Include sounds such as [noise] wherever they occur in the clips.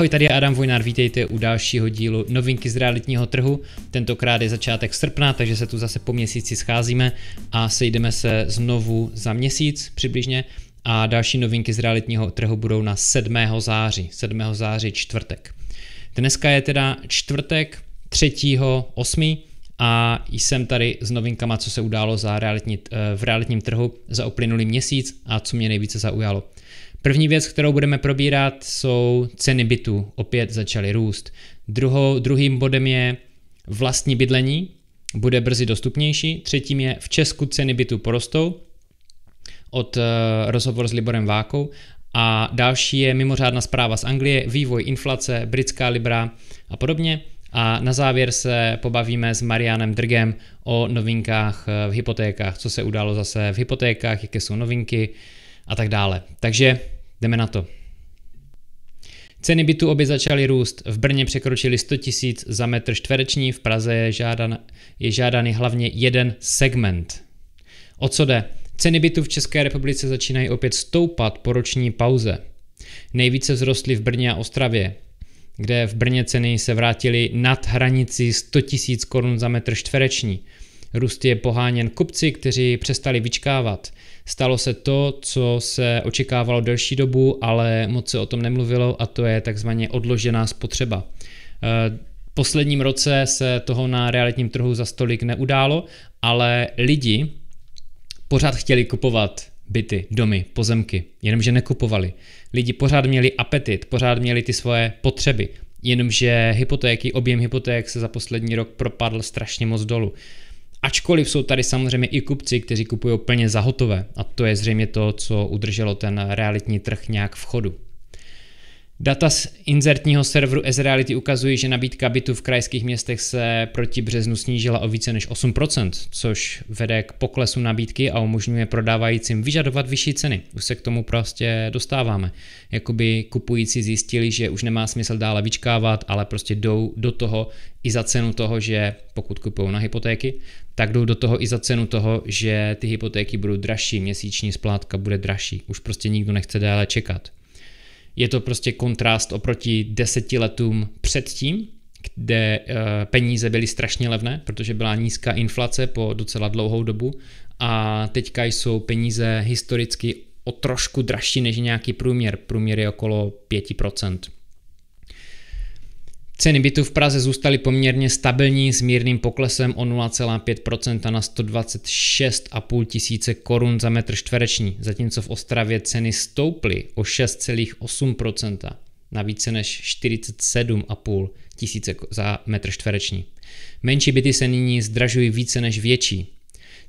Ahoj, tady je Adam Vojnár, vítejte u dalšího dílu Novinky z realitního trhu. Tentokrát je začátek srpna, takže se tu zase po měsíci scházíme a sejdeme se znovu za měsíc přibližně a další novinky z realitního trhu budou na 7. září, 7. září čtvrtek. Dneska je teda čtvrtek 3. 8. a jsem tady s novinkama, co se událo za realitní, eh, v realitním trhu za uplynulý měsíc a co mě nejvíce zaujalo. První věc, kterou budeme probírat, jsou ceny bytů. Opět začaly růst. Druhou, druhým bodem je vlastní bydlení, bude brzy dostupnější. Třetím je v Česku ceny bytů porostou od uh, rozhovor s Liborem Vákou a další je mimořádná zpráva z Anglie, vývoj inflace, britská libra a podobně. A na závěr se pobavíme s Marianem Drgem o novinkách eh, v hypotékách, co se událo zase v hypotékách, jaké jsou novinky a tak dále. Takže Jdeme na to. Ceny bytů obě začaly růst. V Brně překročili 100 tisíc za metr čtvereční, v Praze je, žádan, je žádaný hlavně jeden segment. O co jde? Ceny bytů v České republice začínají opět stoupat po roční pauze. Nejvíce vzrostly v Brně a Ostravě, kde v Brně ceny se vrátily nad hranici 100 000 korun za metr čtvereční. Růst je poháněn kupci, kteří přestali vyčkávat – Stalo se to, co se očekávalo delší dobu, ale moc se o tom nemluvilo a to je takzvaně odložená spotřeba. E, v posledním roce se toho na realitním trhu za stolik neudálo, ale lidi pořád chtěli kupovat byty, domy, pozemky, jenomže nekupovali. Lidi pořád měli apetit, pořád měli ty svoje potřeby, jenomže hypotéky, objem hypoték se za poslední rok propadl strašně moc dolů. Ačkoliv jsou tady samozřejmě i kupci, kteří kupují plně za hotové a to je zřejmě to, co udrželo ten realitní trh nějak v chodu. Data z inzertního serveru Ezreality ukazují, že nabídka bytu v krajských městech se proti březnu snížila o více než 8%, což vede k poklesu nabídky a umožňuje prodávajícím vyžadovat vyšší ceny. Už se k tomu prostě dostáváme. Jakoby kupující zjistili, že už nemá smysl dále vyčkávat, ale prostě jdou do toho i za cenu toho, že pokud kupují na hypotéky, tak jdou do toho i za cenu toho, že ty hypotéky budou dražší, měsíční splátka bude dražší. Už prostě nikdo nechce dále čekat. Je to prostě kontrast oproti deseti letům předtím, kde eh, peníze byly strašně levné, protože byla nízká inflace po docela dlouhou dobu a teďka jsou peníze historicky o trošku dražší než nějaký průměr. Průměr je okolo Ceny bytů v Praze zůstaly poměrně stabilní s mírným poklesem o 0,5% na 126,5 tisíce korun za metr čtvereční, zatímco v Ostravě ceny stouply o 6,8% na více než 47,5 tisíce za metr čtvereční. Menší byty se nyní zdražují více než větší.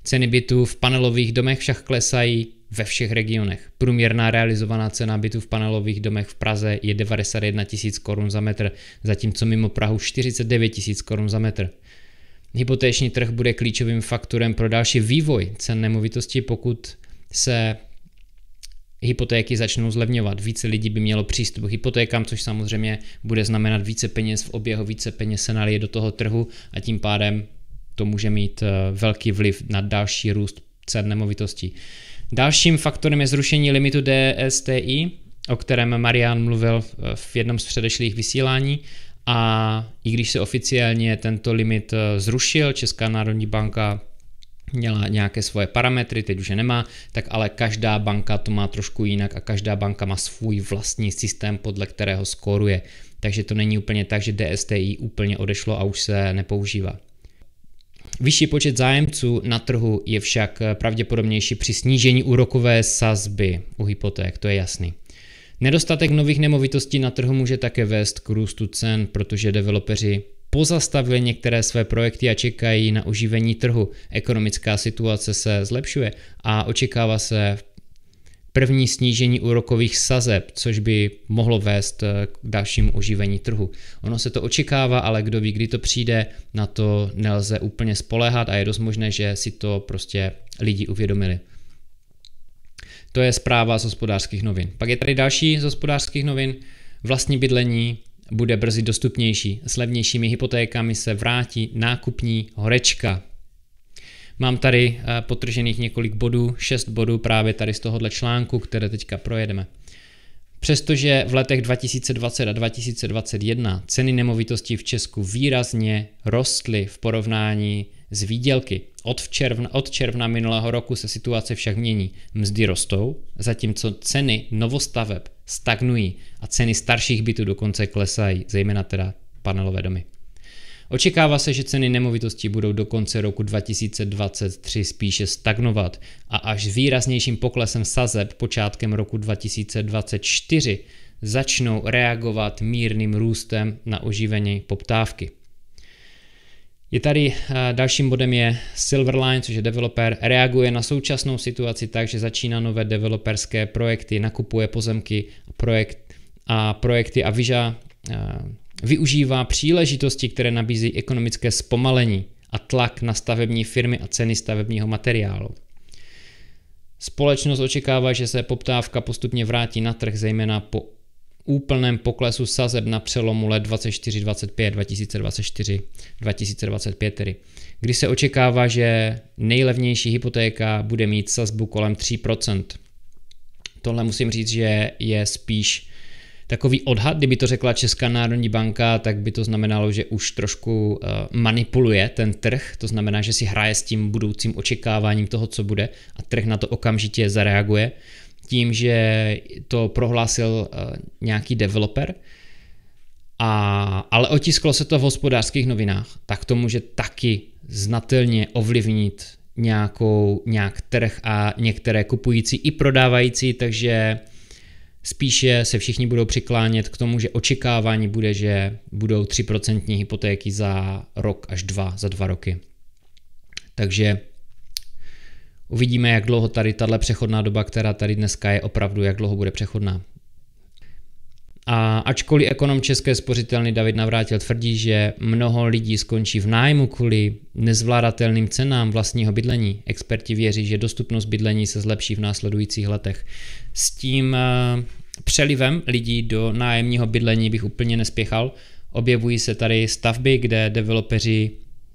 Ceny bytů v panelových domech však klesají ve všech regionech. Průměrná realizovaná cena bytu v panelových domech v Praze je 91 000 korun za metr, zatímco mimo Prahu 49 000 korun za metr. Hypotéční trh bude klíčovým faktorem pro další vývoj cen nemovitosti, pokud se hypotéky začnou zlevňovat. Více lidí by mělo přístup k hypotékám, což samozřejmě bude znamenat více peněz v oběhu, více peněz se nalije do toho trhu a tím pádem to může mít eh, velký vliv na další růst cen nemovitostí. Dalším faktorem je zrušení limitu DSTI, o kterém Marian mluvil eh, v jednom z předešlých vysílání. A i když se oficiálně tento limit eh, zrušil, Česká národní banka měla nějaké svoje parametry, teď už je nemá, tak ale každá banka to má trošku jinak a každá banka má svůj vlastní systém, podle kterého skoruje. Takže to není úplně tak, že DSTI úplně odešlo a už se nepoužívá. Vyšší počet zájemců na trhu je však eh, pravděpodobnější při snížení úrokové sazby u hypoték, to je jasný. Nedostatek nových nemovitostí na trhu může také vést k růstu cen, protože developeři pozastavili některé své projekty a čekají na oživení trhu. Ekonomická situace se zlepšuje a očekává se v první snížení úrokových sazeb, což by mohlo vést eh, k dalšímu oživení trhu. Ono se to očekává, ale kdo ví, kdy to přijde, na to nelze úplně spolehat a je dost možné, že si to prostě lidi uvědomili. To je zpráva z hospodářských novin. Pak je tady další z hospodářských novin. Vlastní bydlení bude brzy dostupnější. S levnějšími hypotékami se vrátí nákupní horečka. Mám tady eh, potržených několik bodů, šest bodů právě tady z tohohle článku, které teďka projedeme. Přestože v letech 2020 a 2021 ceny nemovitostí v Česku výrazně rostly v porovnání s výdělky. Od června, od června minulého roku se situace však mění. Mzdy rostou, zatímco ceny novostaveb stagnují a ceny starších bytů dokonce klesají, zejména teda panelové domy. Očekává se, že ceny nemovitostí budou do konce roku 2023 spíše stagnovat a až výraznějším poklesem sazeb počátkem roku 2024 začnou reagovat mírným růstem na oživení poptávky. Je tady eh, dalším bodem je Silverline, což je developer, reaguje na současnou situaci tak, že začíná nové developerské projekty, nakupuje pozemky projekt a projekty a vyžá využívá příležitosti, které nabízí ekonomické zpomalení a tlak na stavební firmy a ceny stavebního materiálu. Společnost očekává, že se poptávka postupně vrátí na trh, zejména po úplném poklesu sazeb na přelomu let 24-25, 2024-2025 kdy se očekává, že nejlevnější hypotéka bude mít sazbu kolem 3%. Tohle musím říct, že je spíš Takový odhad, kdyby to řekla Česká národní banka, tak by to znamenalo, že už trošku uh, manipuluje ten trh, to znamená, že si hraje s tím budoucím očekáváním toho, co bude a trh na to okamžitě zareaguje tím, že to prohlásil uh, nějaký developer, a, ale otisklo se to v hospodářských novinách, tak to může taky znatelně ovlivnit nějakou, nějak trh a některé kupující i prodávající, takže Spíše se všichni budou přiklánět k tomu, že očekávání bude, že budou 3% hypotéky za rok až dva, za dva roky. Takže uvidíme, jak dlouho tady tahle přechodná doba, která tady dneska je opravdu, jak dlouho bude přechodná. A ačkoliv ekonom České spořitelny David Navrátil tvrdí, že mnoho lidí skončí v nájmu kvůli nezvládatelným cenám vlastního bydlení, experti věří, že dostupnost bydlení se zlepší v následujících letech. S tím eh, přelivem lidí do nájemního bydlení bych úplně nespěchal. Objevují se tady stavby, kde developeři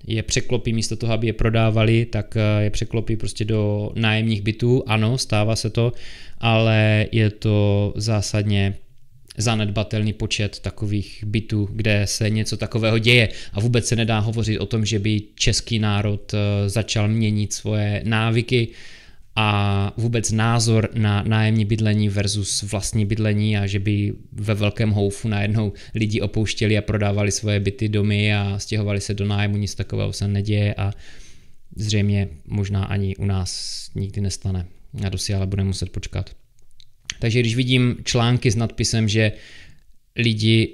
je překlopí místo toho, aby je prodávali, tak eh, je překlopí prostě do nájemních bytů. Ano, stává se to, ale je to zásadně zanedbatelný počet takových bytů, kde se něco takového děje. A vůbec se nedá hovořit o tom, že by český národ eh, začal měnit svoje návyky a vůbec názor na nájemní bydlení versus vlastní bydlení a že by ve velkém houfu najednou lidi opouštěli a prodávali svoje byty, domy a stěhovali se do nájmu, nic takového se neděje a zřejmě možná ani u nás nikdy nestane. Na to si ale budeme muset počkat. Takže když vidím články s nadpisem, že lidi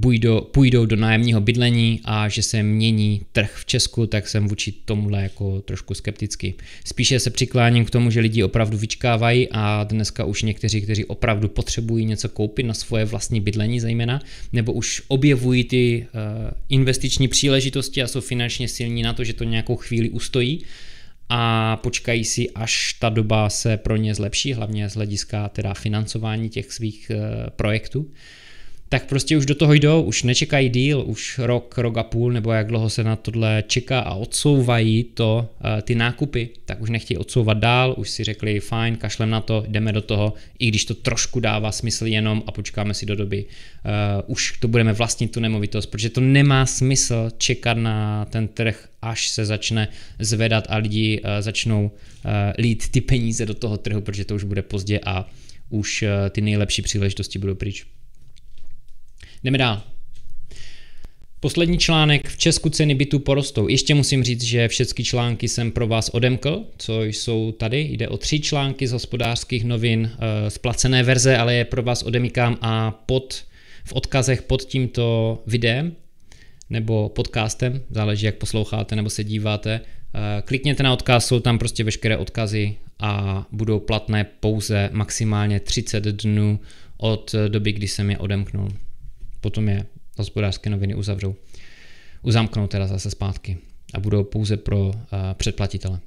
půjdou, půjdou do nájemního bydlení a že se mění trh v Česku, tak jsem vůči tomuhle jako trošku skeptický. Spíše se přikláním k tomu, že lidi opravdu vyčkávají a dneska už někteří, kteří opravdu potřebují něco koupit na svoje vlastní bydlení zejména, nebo už objevují ty uh, investiční příležitosti a jsou finančně silní na to, že to nějakou chvíli ustojí, a počkají si, až ta doba se pro ně zlepší, hlavně z hlediska teda financování těch svých eh, projektů tak prostě už do toho jdou, už nečekají díl, už rok, rok a půl, nebo jak dlouho se na tohle čeká a odsouvají to, eh, ty nákupy, tak už nechtějí odsouvat dál, už si řekli fajn, kašlem na to, jdeme do toho, i když to trošku dává smysl jenom a počkáme si do doby, uh, už to budeme vlastnit tu nemovitost, protože to nemá smysl čekat na ten trh, až se začne zvedat a lidi uh, začnou uh, lít ty peníze do toho trhu, protože to už bude pozdě a už uh, ty nejlepší příležitosti budou pryč. Jdeme dál. Poslední článek v Česku ceny bytů porostou. Ještě musím říct, že všechny články jsem pro vás odemkl, co jsou tady. Jde o tři články z hospodářských novin, e, splacené verze, ale je pro vás odemíkám a pod, v odkazech pod tímto videem nebo podcastem, záleží jak posloucháte nebo se díváte, eh, klikněte na odkaz, jsou tam prostě veškeré odkazy a budou platné pouze maximálně 30 dnů od doby, kdy jsem je odemknul potom je hospodářské noviny uzavřou. Uzamknou teda zase zpátky a budou pouze pro uh, předplatitele.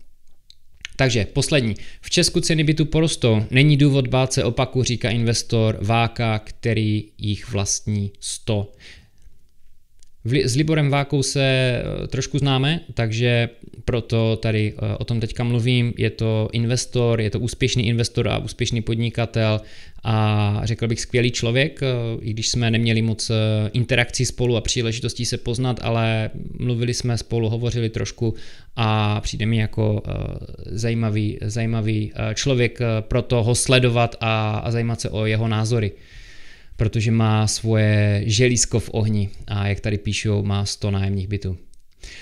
Takže poslední. V Česku ceny bytu porostou. Není důvod bát se opaku, říká investor Váka, který jich vlastní 100. S Liborem Vákou se eh, trošku známe, takže proto tady eh, o tom teďka mluvím. Je to investor, je to úspěšný investor a úspěšný podnikatel a řekl bych skvělý člověk, eh, i když jsme neměli moc interakcí spolu a příležitostí se poznat, ale mluvili jsme spolu, hovořili trošku a přijde mi jako zajímavý, zajímavý člověk, proto ho sledovat a, a zajímat se o jeho názory protože má svoje želízko v ohni a jak tady píšou, má 100 nájemních bytů.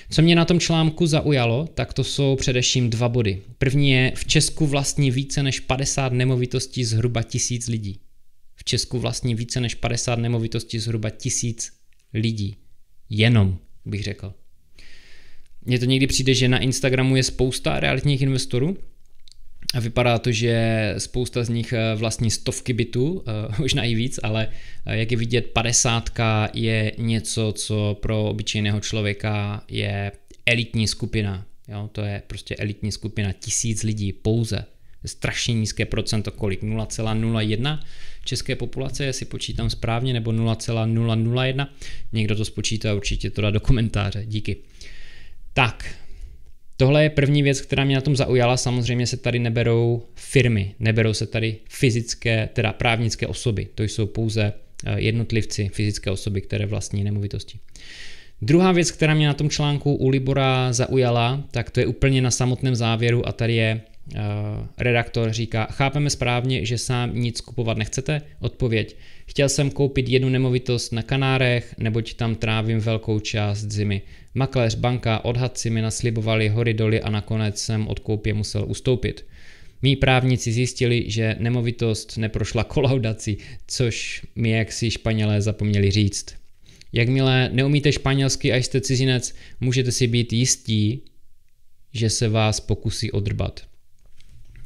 Co mě na tom článku zaujalo, tak to jsou především dva body. První je, v Česku vlastní více než 50 nemovitostí zhruba tisíc lidí. V Česku vlastní více než 50 nemovitostí zhruba tisíc lidí. Jenom, bych řekl. Mně to někdy přijde, že na Instagramu je spousta realitních investorů, a vypadá to, že spousta z nich eh, vlastní stovky bytů, eh, [laughs] možná i víc, ale eh, jak je vidět, padesátka je něco, co pro obyčejného člověka je elitní skupina. Jo, to je prostě elitní skupina tisíc lidí pouze. Strašně nízké procento, kolik? 0,01 české populace, jestli počítám správně, nebo 0,001. Někdo to spočítá, určitě to dá do komentáře. Díky. Tak, Tohle je první věc, která mě na tom zaujala. Samozřejmě se tady neberou firmy, neberou se tady fyzické, teda právnické osoby. To jsou pouze eh, jednotlivci, fyzické osoby, které vlastní nemovitosti. Druhá věc, která mě na tom článku u Libora zaujala, tak to je úplně na samotném závěru a tady je eh, redaktor říká, chápeme správně, že sám nic kupovat nechcete? Odpověď, Chtěl jsem koupit jednu nemovitost na Kanárech, neboť tam trávím velkou část zimy. Makléř, banka, odhadci mi naslibovali hory doly a nakonec jsem od koupě musel ustoupit. Mí právníci zjistili, že nemovitost neprošla kolaudací, což mi jaksi Španělé zapomněli říct. Jakmile neumíte španělsky a jste cizinec, můžete si být jistí, že se vás pokusí odrbat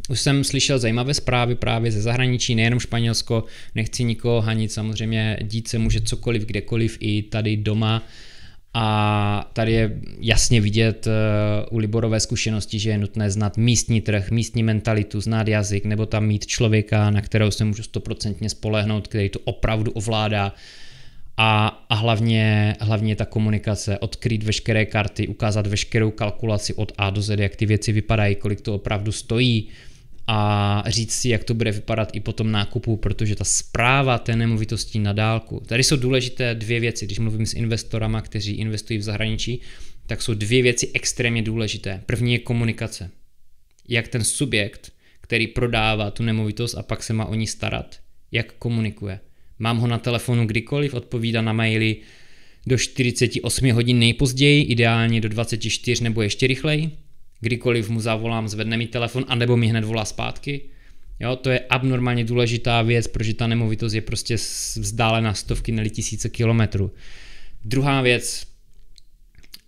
už jsem slyšel zajímavé zprávy právě ze zahraničí, nejenom Španělsko, nechci nikoho hanit, samozřejmě dít se může cokoliv, kdekoliv, i tady doma. A tady je jasně vidět eh, u Liborové zkušenosti, že je nutné znát místní trh, místní mentalitu, znát jazyk, nebo tam mít člověka, na kterého se můžu stoprocentně spolehnout, který to opravdu ovládá. A, a hlavně, hlavně ta komunikace, odkryt veškeré karty, ukázat veškerou kalkulaci od A do Z, jak ty věci vypadají, kolik to opravdu stojí, a říct si, jak to bude vypadat i po tom nákupu, protože ta zpráva té nemovitosti na dálku. Tady jsou důležité dvě věci. Když mluvím s investorama, kteří investují v zahraničí, tak jsou dvě věci extrémně důležité. První je komunikace. Jak ten subjekt, který prodává tu nemovitost a pak se má o ní starat, jak komunikuje. Mám ho na telefonu kdykoliv, odpovídá na maily do 48 hodin nejpozději, ideálně do 24 nebo ještě rychleji kdykoliv mu zavolám, zvedne mi telefon, anebo mi hned volá zpátky. Jo, to je abnormálně důležitá věc, protože ta nemovitost je prostě vzdálená stovky, nebo tisíce kilometrů. Druhá věc,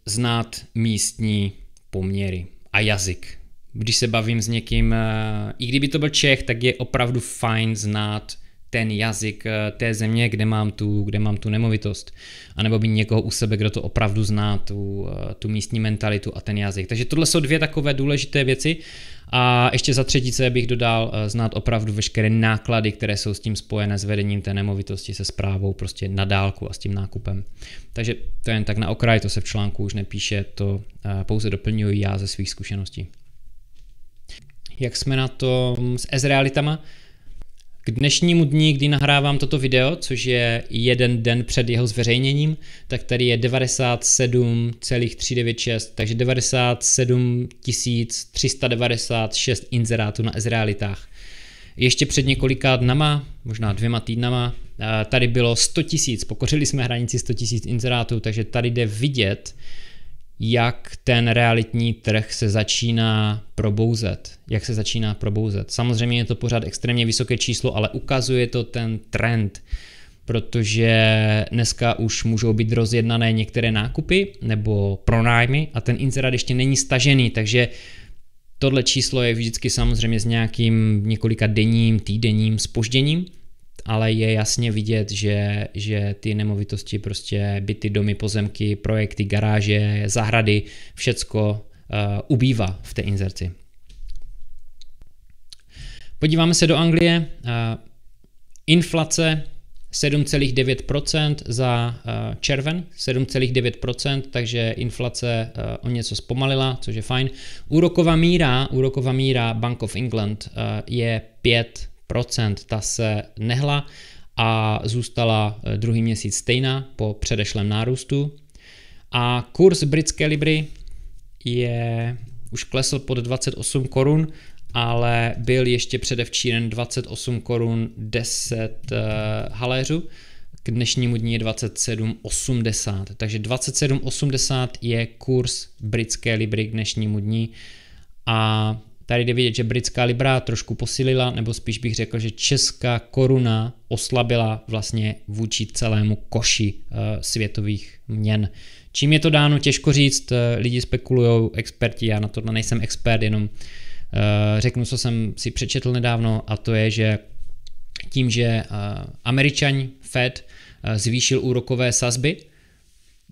znát místní poměry a jazyk. Když se bavím s někým, eh, i kdyby to byl Čech, tak je opravdu fajn znát ten jazyk eh, té země, kde mám tu, kde mám tu nemovitost. A nebo by někoho u sebe, kdo to opravdu zná, tu, eh, tu místní mentalitu a ten jazyk. Takže tohle jsou dvě takové důležité věci. A ještě za třetí co bych dodal eh, znát opravdu veškeré náklady, které jsou s tím spojené s vedením té nemovitosti, se zprávou prostě na dálku a s tím nákupem. Takže to je jen tak na okraj, to se v článku už nepíše, to pouze doplňuji já ze svých zkušeností. Jak jsme na tom s Ezrealitama? K dnešnímu dní, kdy nahrávám toto video, což je jeden den před jeho zveřejněním, tak tady je 97,396, takže 97 396 inzerátů na ezrealitách. Ještě před několika dnama, možná dvěma týdnama, eh, tady bylo 100 000, pokořili jsme hranici 100 000 inzerátů, takže tady jde vidět, jak ten realitní trh se začíná probouzet. Jak se začíná probouzet. Samozřejmě je to pořád extrémně vysoké číslo, ale ukazuje to ten trend, protože dneska už můžou být rozjednané některé nákupy nebo pronájmy a ten inzerát ještě není stažený, takže tohle číslo je vždycky samozřejmě s nějakým několika denním, týdenním spožděním, ale je jasně vidět, že, že ty nemovitosti, prostě byty, domy, pozemky, projekty, garáže, zahrady, všecko uh, ubývá v té inzerci. Podíváme se do Anglie. Uh, inflace 7,9% za uh, červen, 7,9%, takže inflace uh, o něco zpomalila, což je fajn. Úroková míra, úroková míra Bank of England uh, je 5 ta se nehla a zůstala eh, druhý měsíc stejná po předešlém nárůstu. A kurz britské libry je už klesl pod 28 korun, ale byl ještě předevčírem 28 korun 10 eh, haléřů. K dnešnímu dní je 27,80. Takže 27,80 je kurz britské libry k dnešnímu dní. A Tady jde vidět, že britská libra trošku posílila, nebo spíš bych řekl, že česká koruna oslabila vlastně vůči celému koši eh, světových měn. Čím je to dáno, těžko říct, eh, lidi spekulují, experti, já na to nejsem expert, jenom eh, řeknu, co jsem si přečetl nedávno, a to je, že tím, že američan Fed zvýšil úrokové sazby,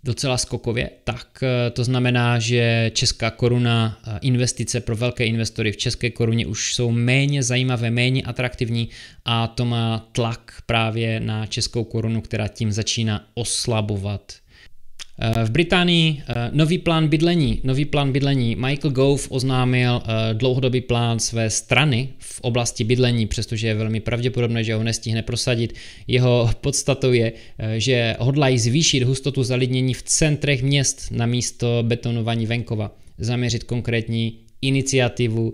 docela skokově, tak eh, to znamená, že česká koruna, eh, investice pro velké investory v české koruně už jsou méně zajímavé, méně atraktivní a to má tlak právě na českou korunu, která tím začíná oslabovat Eh, v Británii eh, nový plán bydlení. Nový plán bydlení. Michael Gove oznámil eh, dlouhodobý plán své strany v oblasti bydlení, přestože je velmi pravděpodobné, že ho nestihne prosadit. Jeho podstatou je, že hodlají zvýšit hustotu zalidnění v centrech měst na místo betonování venkova. Zaměřit konkrétní iniciativu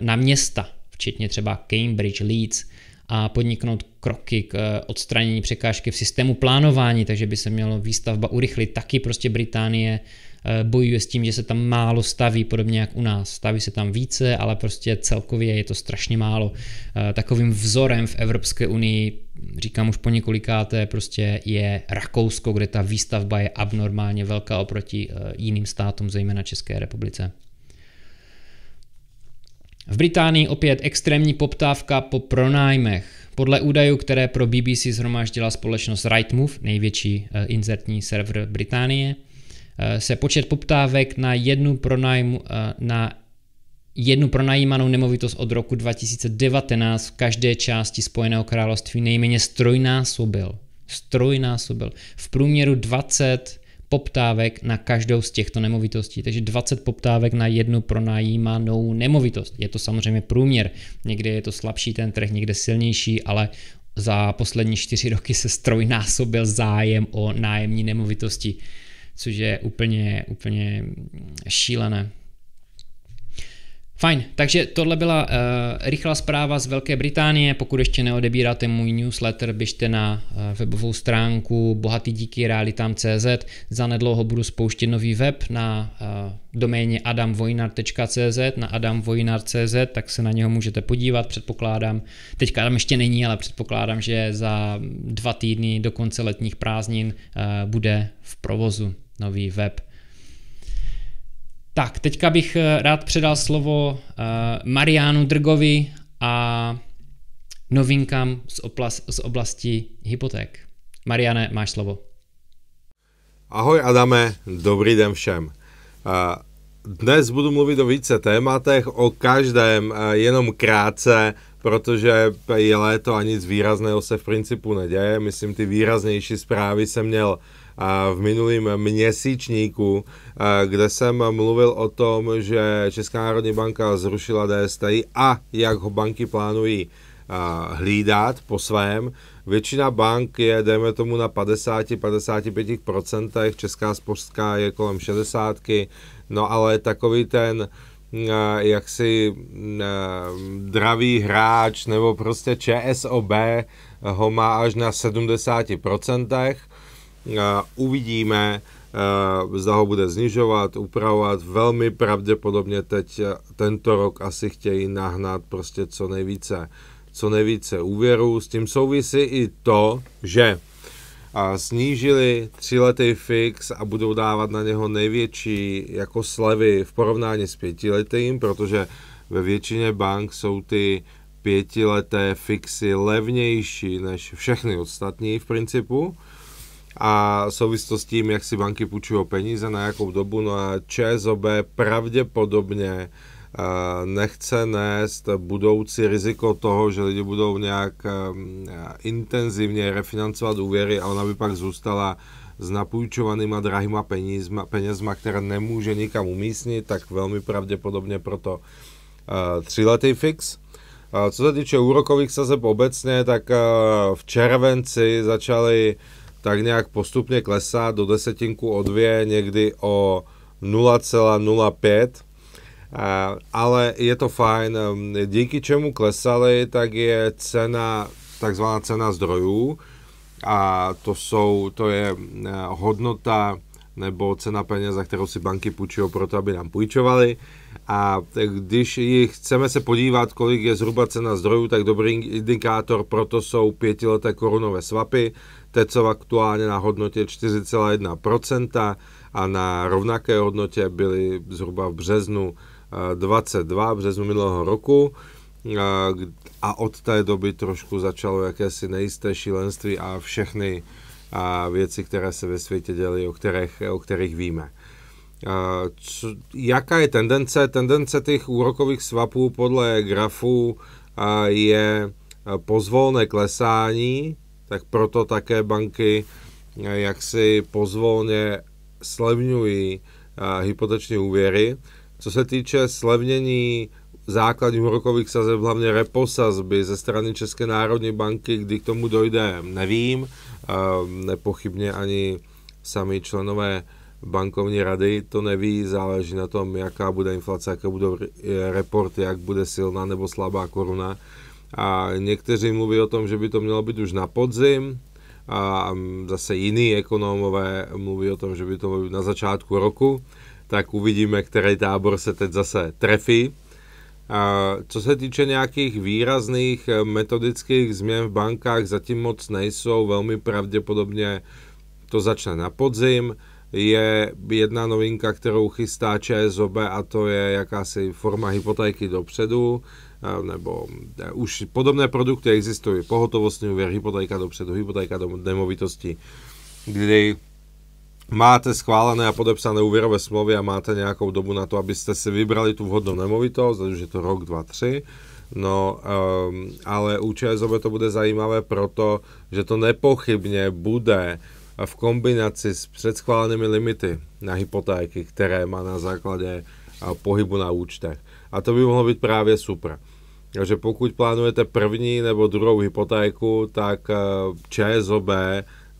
na města, včetně třeba Cambridge, Leeds – a podniknout kroky k eh, odstranění překážky v systému plánování, takže by se mělo výstavba urychlit. Taky prostě Británie eh, bojuje s tím, že se tam málo staví, podobně jak u nás. Staví se tam více, ale prostě celkově je to strašně málo. Eh, takovým vzorem v Evropské unii, říkám už po několikáté, prostě je Rakousko, kde ta výstavba je abnormálně velká oproti jiným státům, zejména České republice. V Británii opět extrémní poptávka po pronájmech. Podle údajů, které pro BBC zhromáždila společnost Rightmove, největší eh, insertní server Británie, eh, se počet poptávek na jednu, pronájmu, eh, na jednu pronajímanou nemovitost od roku 2019 v každé části Spojeného království nejméně strojnásobil. Strojnásobil. V průměru 20 poptávek na každou z těchto nemovitostí. Takže 20 poptávek na jednu pronajímanou nemovitost. Je to samozřejmě průměr. Někde je to slabší ten trh, někde silnější, ale za poslední čtyři roky se strojnásobil zájem o nájemní nemovitosti, což je úplně, úplně šílené. Fajn, takže tohle byla uh, rychlá zpráva z Velké Británie. Pokud ještě neodebíráte můj newsletter, běžte na uh, webovou stránku bohatydíkyrealitám.cz. Zanedlouho budu spouštět nový web na uh, doméně adamvojnar.cz, na adamvojnar.cz, tak se na něho můžete podívat, předpokládám. Teďka tam ještě není, ale předpokládám, že za dva týdny do konce letních prázdnin uh, bude v provozu nový web. Tak, teďka bych eh, rád předal slovo eh, Mariánu Drgovi a novinkám z, oblast, z oblasti hypoték. Mariane, máš slovo. Ahoj Adame, dobrý den všem. Eh, dnes budu mluvit o více tématech, o každém jenom krátce protože je léto a nic výrazného se v principu neděje. Myslím, ty výraznější zprávy jsem měl v minulém měsíčníku, kde jsem mluvil o tom, že Česká národní banka zrušila DSTI a jak ho banky plánují hlídat po svém. Většina bank je, dejme tomu, na 50-55%, Česká spořská je kolem 60%, no ale takový ten jaksi dravý hráč nebo prostě ČSOB ho má až na 70%. Uvidíme, eh, zda ho bude znižovat, upravovat. Velmi pravděpodobně teď eh, tento rok asi chtějí nahnat prostě co nejvíce, co nejvíce úvěru. S tím souvisí i to, že a snížili tříletý fix a budou dávat na něho největší jako slevy v porovnání s pětiletým, protože ve většině bank jsou ty pětileté fixy levnější než všechny ostatní v principu a souvisto s tím, jak si banky půjčují peníze, na jakou dobu, no a ČSOB pravděpodobně Eh, nechce nést budoucí riziko toho, že lidi budou nějak intenzivně refinancovat úvěry a ona by pak zůstala s napůjčovanýma drahýma penízma, penězma, které nemůže nikam umístnit, tak velmi pravděpodobně proto eh, tříletý fix. Eh, co se týče úrokových sazeb obecně, tak v červenci začaly tak nějak postupně klesat do desetinku o dvě, někdy o 0,05 ale je to fajn. Um, díky čemu klesaly, tak je cena, takzvaná cena zdrojů a to, jsou, to je uh, hodnota nebo cena peněz, za kterou si banky půjčují pro to, aby nám půjčovali. A když jich chceme se podívat, kolik je zhruba cena zdrojů, tak dobrý indikátor proto jsou pětileté korunové svapy. Teď jsou aktuálně na hodnotě 4,1% a na rovnaké hodnotě byly zhruba v březnu 22 v březnu minulého roku a od té doby trošku začalo jakési nejisté šílenství a všechny věci, které se ve světě děly, o kterých, o kterých víme. Co, jaká je tendence? Tendence těch úrokových svapů podle grafu je pozvolné klesání, tak proto také banky jaksi pozvolně slevňují hypoteční úvěry. Co se týče slevnění základní úrokových sazeb, hlavně reposazby ze strany České národní banky, kdy k tomu dojde, nevím. Ehm, nepochybně ani sami členové bankovní rady to neví, záleží na tom, jaká bude inflace, jaké budou reporty, jak bude silná nebo slabá koruna. A někteří mluví o tom, že by to mělo být už na podzim, a mm, zase jiní ekonomové mluví o tom, že by to bylo na začátku roku tak uvidíme, který tábor se teď zase trefí. A co se týče nějakých výrazných eh, metodických změn v bankách, zatím moc nejsou, velmi pravděpodobně to začne na podzim. Je jedna novinka, kterou chystá ČSOB a to je jakási forma hypotéky dopředu, eh, nebo eh, už podobné produkty existují, pohotovostní úvěr, hypotéka dopředu, hypotéka do nemovitosti, kdy máte schválené a podepsané úvěrové smlouvy a máte nějakou dobu na to, abyste si vybrali tu vhodnou nemovitost, ať už je to rok, dva, tři. No, um, ale u ČSOB to bude zajímavé proto, že to nepochybně bude v kombinaci s předschválenými limity na hypotéky, které má na základě eh, pohybu na účtech. A to by mohlo být právě super. Takže pokud plánujete první nebo druhou hypotéku, tak eh, ČSOB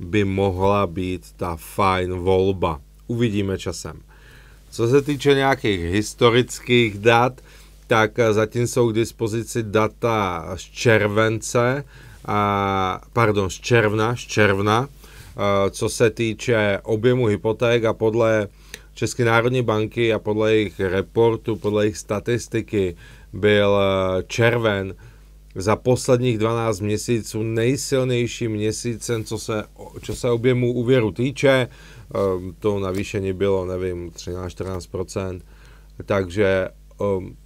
by mohla být ta fajn volba. Uvidíme časem. Co se týče nějakých historických dat, tak zatím jsou k dispozici data z července, a, pardon, z června, z června, co se týče objemu hypoték a podle České národní banky a podle jejich reportu, podle jejich statistiky byl červen za posledních 12 měsíců nejsilnějším měsícem, co se, čo se objemu úvěru týče. Um, to navýšení bylo, nevím, 13-14%. Takže um,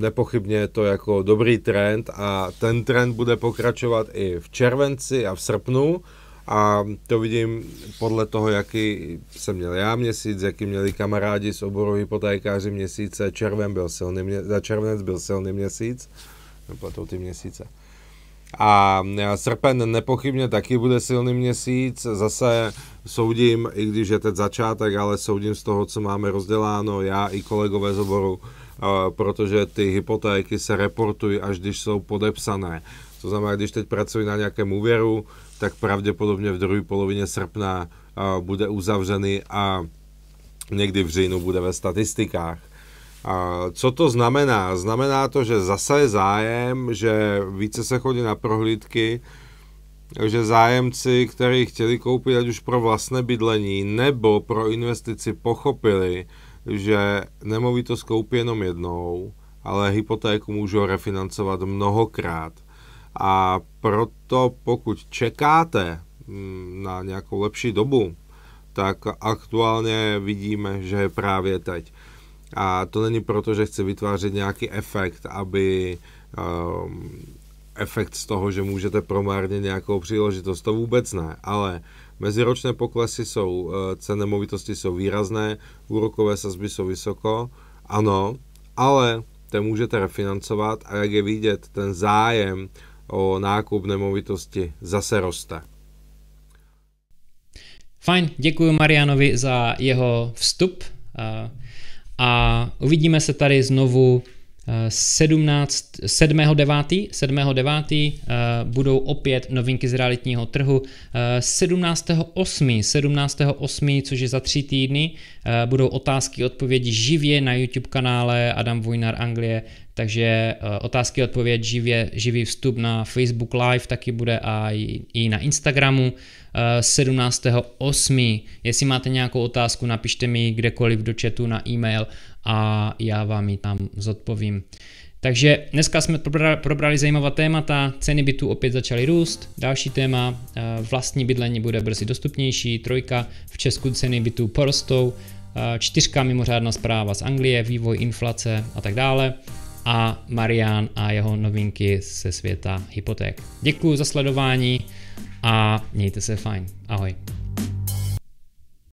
nepochybně je to jako dobrý trend a ten trend bude pokračovat i v červenci a v srpnu a to vidím podle toho, jaký jsem měl já měsíc, jaký měli kamarádi z oboru hypotékáři měsíce, červen byl silný, za červenec byl silný měsíc, nepletou ty měsíce. A e, srpen nepochybně taky bude silný měsíc. Zase soudím, i když je teď začátek, ale soudím z toho, co máme rozděláno já i kolegové z oboru, e, protože ty hypotéky se reportují, až když jsou podepsané. To znamená, když teď pracuji na nějakém úvěru, tak pravděpodobně v druhé polovině srpna e, bude uzavřený a někdy v říjnu bude ve statistikách. A co to znamená? Znamená to, že zase je zájem, že více se chodí na prohlídky, že zájemci, kteří chtěli koupit ať už pro vlastné bydlení nebo pro investici, pochopili, že nemovitost koupí jenom jednou, ale hypotéku můžou refinancovat mnohokrát. A proto pokud čekáte mm, na nějakou lepší dobu, tak aktuálně vidíme, že je právě teď. A to není proto, že chci vytvářet nějaký efekt, aby um, efekt z toho, že můžete promárnit nějakou příležitost, to vůbec ne, ale meziročné poklesy jsou, eh, ceny nemovitosti jsou výrazné, úrokové sazby jsou vysoko, ano, ale to můžete refinancovat a jak je vidět, ten zájem o nákup nemovitosti zase roste. Fajn, děkuji Marianovi za jeho vstup. Eh, a uvidíme se tady znovu 17, 9. 7. 9. budou opět novinky z realitního trhu. 17. 8. 17. 8. což je za tři týdny, eh, budou otázky odpovědi živě na YouTube kanále Adam Vojnar Anglie, takže eh, otázky, odpověď, živě, živý vstup na Facebook Live taky bude a i, na Instagramu 17.8. Eh, Jestli máte nějakou otázku, napište mi kdekoliv do chatu na e-mail a já vám ji tam zodpovím. Takže dneska jsme probrali zajímavá témata, ceny bytů opět začaly růst, další téma, eh, vlastní bydlení bude brzy dostupnější, trojka, v Česku ceny bytů porostou, čtyřka mimořádná zpráva z Anglie, vývoj inflace a tak dále a Marian a jeho novinky ze světa hypoték. Děkuji za sledování a mějte se fajn. Ahoj.